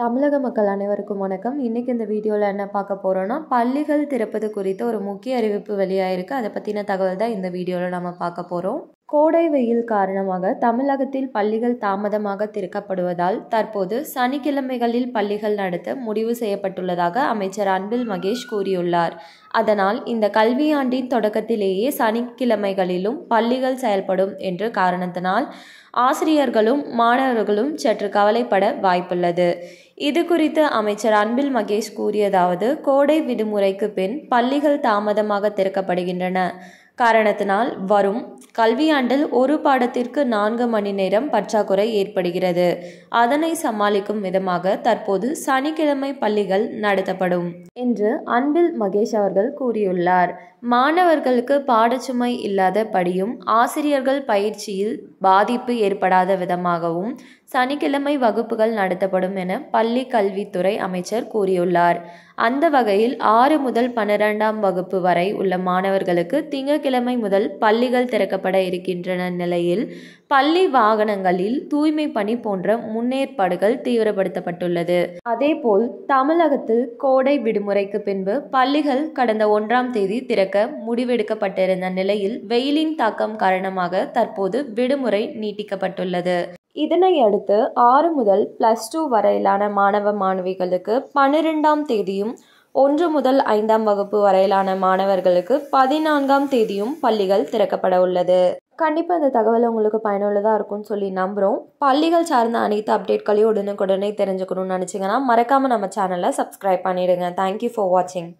தமிழக மக்கள் அனைவருக்கும் வணக்கம் இன்றைக்கி இந்த வீடியோவில் என்ன பார்க்க போகிறோன்னா பள்ளிகள் திறப்பது குறித்து ஒரு முக்கிய அறிவிப்பு வெளியாகிருக்கு அதை பற்றின தகவல் தான் இந்த வீடியோவில் நம்ம பார்க்க போகிறோம் கோடை வெயில் காரணமாக தமிழகத்தில் பள்ளிகள் தாமதமாக திறக்கப்படுவதால் தற்போது சனிக்கிழமைகளில் பள்ளிகள் நடத்த முடிவு செய்யப்பட்டுள்ளதாக அமைச்சர் அன்பில் மகேஷ் கூறியுள்ளார் அதனால் இந்த கல்வியாண்டின் தொடக்கத்திலேயே சனிக்கிழமைகளிலும் பள்ளிகள் செயல்படும் என்ற காரணத்தினால் ஆசிரியர்களும் மாணவர்களும் சற்று கவலைப்பட வாய்ப்புள்ளது இது குறித்து அமைச்சர் அன்பில் மகேஷ் கூறியதாவது கோடை விடுமுறைக்கு பின் பள்ளிகள் தாமதமாக திறக்கப்படுகின்றன காரணத்தினால் வரும் கல்வியாண்டில் ஒரு பாடத்திற்கு நான்கு மணி நேரம் பற்றாக்குறை ஏற்படுகிறது அதனை சமாளிக்கும் விதமாக தற்போது சனிக்கிழமை பள்ளிகள் நடத்தப்படும் என்று அன்பில் மகேஷ் அவர்கள் கூறியுள்ளார் மாணவர்களுக்கு பாடச்சுமை இல்லாத படியும் ஆசிரியர்கள் பயிற்சியில் பாதிப்பு ஏற்படாத விதமாகவும் சனிக்கிழமை வகுப்புகள் நடத்தப்படும் என பள்ளி கல்வித்துறை அமைச்சர் கூறியுள்ளார் அந்த வகையில் ஆறு முதல் பன்னிரெண்டாம் வகுப்பு வரை உள்ள மாணவர்களுக்கு திங்க வியாழக்கிழமை முதல் பள்ளிகள் திறக்கப்பட இருக்கின்றன நிலையில் பள்ளி வாகனங்களில் தூய்மை பணி போன்ற முன்னேற்பாடுகள் தீவிரப்படுத்தப்பட்டுள்ளது அதேபோல் தமிழகத்தில் கோடை விடுமுறைக்கு பின்பு பள்ளிகள் கடந்த ஒன்றாம் தேதி திறக்க முடிவெடுக்கப்பட்டிருந்த நிலையில் வெயிலின் தாக்கம் காரணமாக தற்போது விடுமுறை நீட்டிக்கப்பட்டுள்ளது இதனை அடுத்து ஆறு முதல் பிளஸ் டூ வரையிலான மாணவ மாணவிகளுக்கு பன்னிரெண்டாம் தேதியும் ஒன்று முதல் ஐந்தாம் வகுப்பு வரையிலான மாணவர்களுக்கு பதினான்காம் தேதியும் பள்ளிகள் திறக்கப்பட உள்ளது கண்டிப்பாக இந்த தகவல் உங்களுக்கு பயனுள்ளதாக இருக்கும்னு சொல்லி நம்புகிறோம் பள்ளிகள் சார்ந்த அனைத்து அப்டேட்களையும் உடனுக்குடனே தெரிஞ்சுக்கணும்னு நினச்சிங்கன்னா மறக்காமல் நம்ம சேனலை சப்ஸ்கிரைப் பண்ணிவிடுங்க தேங்க்யூ ஃபார் வாட்சிங்